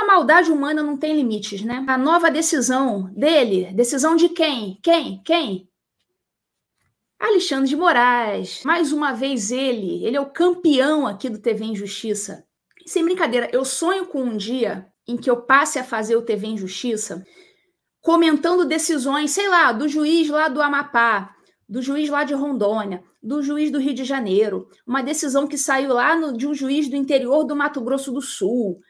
A maldade humana não tem limites, né? A nova decisão dele, decisão de quem? Quem? Quem? Alexandre de Moraes, mais uma vez ele, ele é o campeão aqui do TV Injustiça. sem brincadeira, eu sonho com um dia em que eu passe a fazer o TV Injustiça comentando decisões, sei lá, do juiz lá do Amapá, do juiz lá de Rondônia, do juiz do Rio de Janeiro, uma decisão que saiu lá no, de um juiz do interior do Mato Grosso do Sul,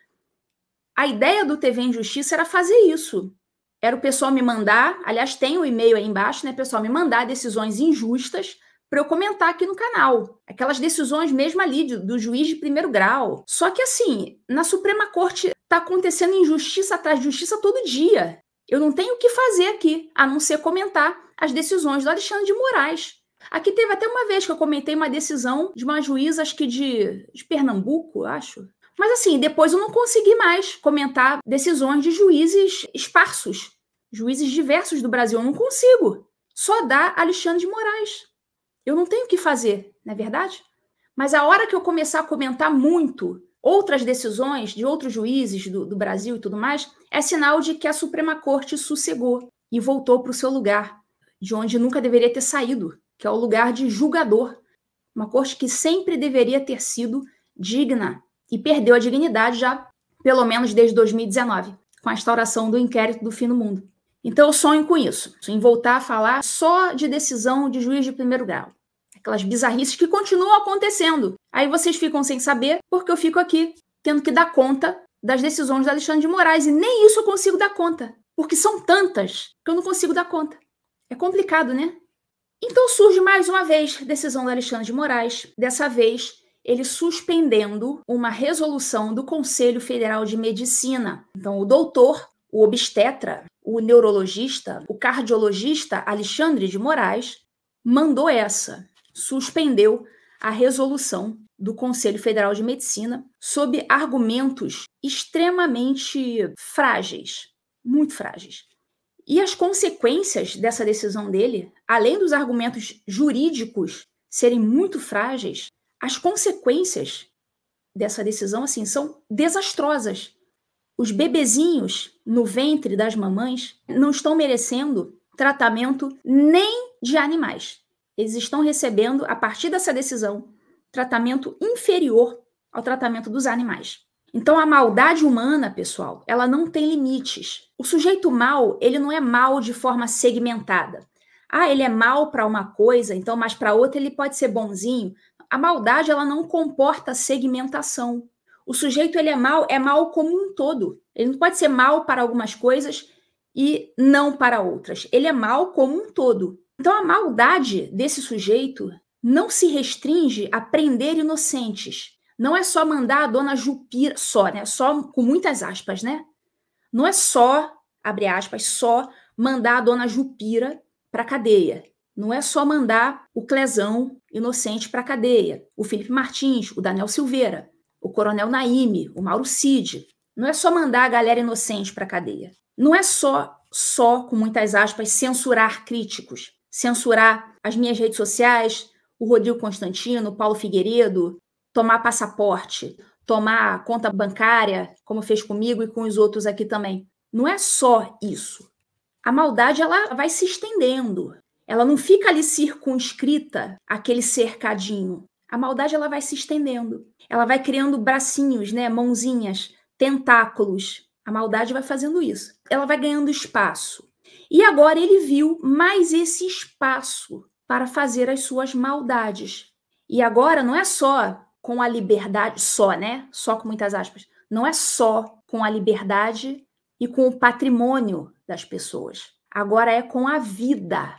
a ideia do TV em Justiça era fazer isso. Era o pessoal me mandar, aliás, tem o um e-mail aí embaixo, né? Pessoal me mandar decisões injustas para eu comentar aqui no canal. Aquelas decisões mesmo ali do, do juiz de primeiro grau. Só que assim, na Suprema Corte tá acontecendo injustiça atrás de justiça todo dia. Eu não tenho o que fazer aqui, a não ser comentar as decisões do Alexandre de Moraes. Aqui teve até uma vez que eu comentei uma decisão de uma juíza, acho que de, de Pernambuco, acho, mas assim, depois eu não consegui mais comentar decisões de juízes esparsos, juízes diversos do Brasil. Eu não consigo. Só dá Alexandre de Moraes. Eu não tenho o que fazer, não é verdade? Mas a hora que eu começar a comentar muito outras decisões de outros juízes do, do Brasil e tudo mais, é sinal de que a Suprema Corte sossegou e voltou para o seu lugar, de onde nunca deveria ter saído, que é o lugar de julgador. Uma corte que sempre deveria ter sido digna e perdeu a dignidade já pelo menos desde 2019, com a instauração do inquérito do fim do mundo. Então eu sonho com isso, em voltar a falar só de decisão de juiz de primeiro grau. Aquelas bizarrices que continuam acontecendo. Aí vocês ficam sem saber, porque eu fico aqui tendo que dar conta das decisões de Alexandre de Moraes. E nem isso eu consigo dar conta, porque são tantas que eu não consigo dar conta. É complicado, né? Então surge mais uma vez decisão do Alexandre de Moraes, dessa vez ele suspendendo uma resolução do Conselho Federal de Medicina. Então, o doutor, o obstetra, o neurologista, o cardiologista Alexandre de Moraes mandou essa, suspendeu a resolução do Conselho Federal de Medicina sob argumentos extremamente frágeis, muito frágeis. E as consequências dessa decisão dele, além dos argumentos jurídicos serem muito frágeis, as consequências dessa decisão assim são desastrosas. Os bebezinhos no ventre das mamães não estão merecendo tratamento nem de animais. Eles estão recebendo, a partir dessa decisão, tratamento inferior ao tratamento dos animais. Então a maldade humana, pessoal, ela não tem limites. O sujeito mal, ele não é mal de forma segmentada. Ah, ele é mal para uma coisa, então, mas para outra ele pode ser bonzinho a maldade ela não comporta segmentação. O sujeito ele é mal, é mal como um todo. Ele não pode ser mal para algumas coisas e não para outras. Ele é mal como um todo. Então a maldade desse sujeito não se restringe a prender inocentes. Não é só mandar a dona Jupira só, né? Só com muitas aspas, né? Não é só, abre aspas, só mandar a dona Jupira para cadeia. Não é só mandar o Clezão inocente para a cadeia, o Felipe Martins, o Daniel Silveira, o Coronel Naime, o Mauro Cid. Não é só mandar a galera inocente para a cadeia. Não é só, só, com muitas aspas, censurar críticos, censurar as minhas redes sociais, o Rodrigo Constantino, o Paulo Figueiredo, tomar passaporte, tomar conta bancária, como fez comigo e com os outros aqui também. Não é só isso. A maldade ela vai se estendendo. Ela não fica ali circunscrita aquele cercadinho. A maldade ela vai se estendendo. Ela vai criando bracinhos, né, mãozinhas, tentáculos. A maldade vai fazendo isso. Ela vai ganhando espaço. E agora ele viu mais esse espaço para fazer as suas maldades. E agora não é só com a liberdade, só, né? Só com muitas aspas. Não é só com a liberdade e com o patrimônio das pessoas. Agora é com a vida.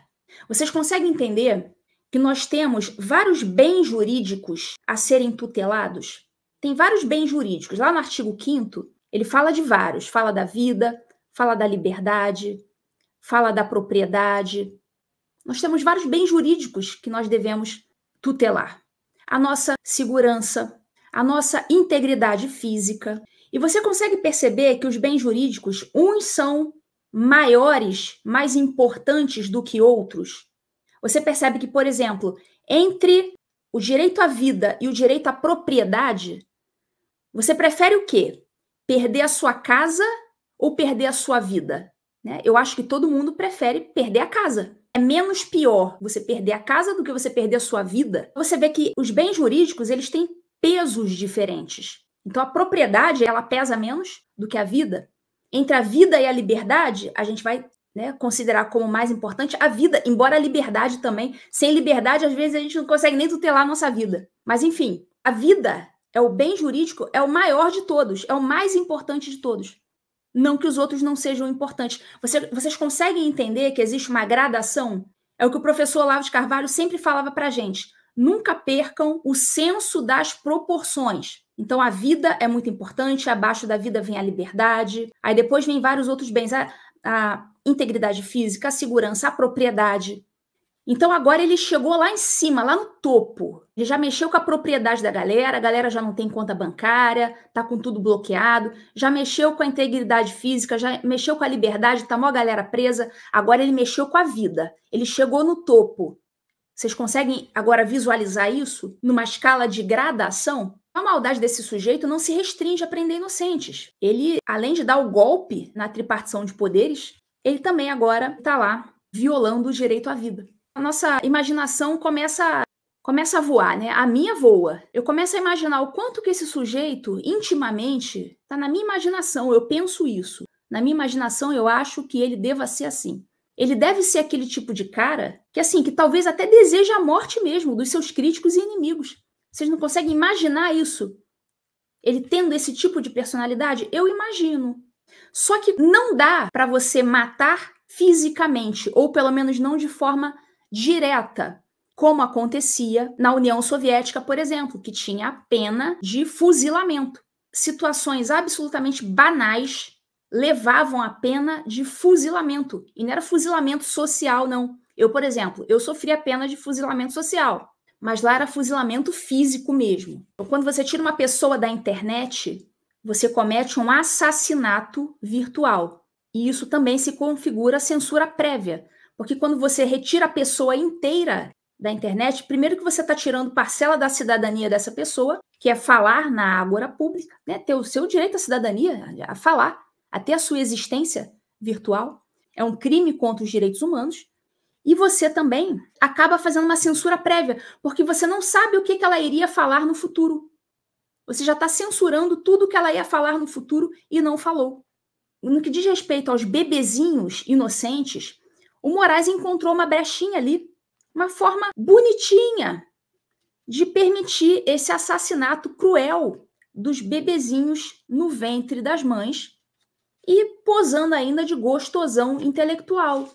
Vocês conseguem entender que nós temos vários bens jurídicos a serem tutelados? Tem vários bens jurídicos. Lá no artigo 5 ele fala de vários, fala da vida, fala da liberdade, fala da propriedade. Nós temos vários bens jurídicos que nós devemos tutelar. A nossa segurança, a nossa integridade física. E você consegue perceber que os bens jurídicos, uns são maiores, mais importantes do que outros, você percebe que, por exemplo, entre o direito à vida e o direito à propriedade, você prefere o quê? Perder a sua casa ou perder a sua vida? Né? Eu acho que todo mundo prefere perder a casa. É menos pior você perder a casa do que você perder a sua vida. Você vê que os bens jurídicos eles têm pesos diferentes. Então a propriedade ela pesa menos do que a vida entre a vida e a liberdade, a gente vai né, considerar como mais importante a vida, embora a liberdade também. Sem liberdade, às vezes, a gente não consegue nem tutelar a nossa vida. Mas, enfim, a vida é o bem jurídico, é o maior de todos, é o mais importante de todos. Não que os outros não sejam importantes. Você, vocês conseguem entender que existe uma gradação? É o que o professor Olavo de Carvalho sempre falava para gente nunca percam o senso das proporções. Então, a vida é muito importante, abaixo da vida vem a liberdade, aí depois vem vários outros bens, a, a integridade física, a segurança, a propriedade. Então, agora ele chegou lá em cima, lá no topo. Ele já mexeu com a propriedade da galera, a galera já não tem conta bancária, tá com tudo bloqueado, já mexeu com a integridade física, já mexeu com a liberdade, tá mó galera presa. Agora ele mexeu com a vida. Ele chegou no topo. Vocês conseguem agora visualizar isso numa escala de gradação? A maldade desse sujeito não se restringe a prender inocentes. Ele, além de dar o golpe na tripartição de poderes, ele também agora está lá violando o direito à vida. A nossa imaginação começa começa a voar, né? A minha voa. Eu começo a imaginar o quanto que esse sujeito intimamente está na minha imaginação. Eu penso isso. Na minha imaginação, eu acho que ele deva ser assim. Ele deve ser aquele tipo de cara que, assim, que talvez até deseja a morte mesmo dos seus críticos e inimigos. Vocês não conseguem imaginar isso? Ele tendo esse tipo de personalidade? Eu imagino. Só que não dá para você matar fisicamente, ou pelo menos não de forma direta, como acontecia na União Soviética, por exemplo, que tinha a pena de fuzilamento. Situações absolutamente banais levavam a pena de fuzilamento. E não era fuzilamento social, não. Eu, por exemplo, eu sofria pena de fuzilamento social, mas lá era fuzilamento físico mesmo. Então, quando você tira uma pessoa da internet, você comete um assassinato virtual. E isso também se configura censura prévia, porque quando você retira a pessoa inteira da internet, primeiro que você está tirando parcela da cidadania dessa pessoa, que é falar na ágora pública, né, ter o seu direito à cidadania, a falar, até a sua existência virtual, é um crime contra os direitos humanos. E você também acaba fazendo uma censura prévia, porque você não sabe o que, ela iria falar no futuro. Você já está censurando tudo que ela ia falar no futuro e não falou. No que diz respeito aos bebezinhos inocentes, o Moraes encontrou uma brechinha ali, uma forma bonitinha de permitir esse assassinato cruel dos bebezinhos no ventre das mães, e posando ainda de gostosão intelectual.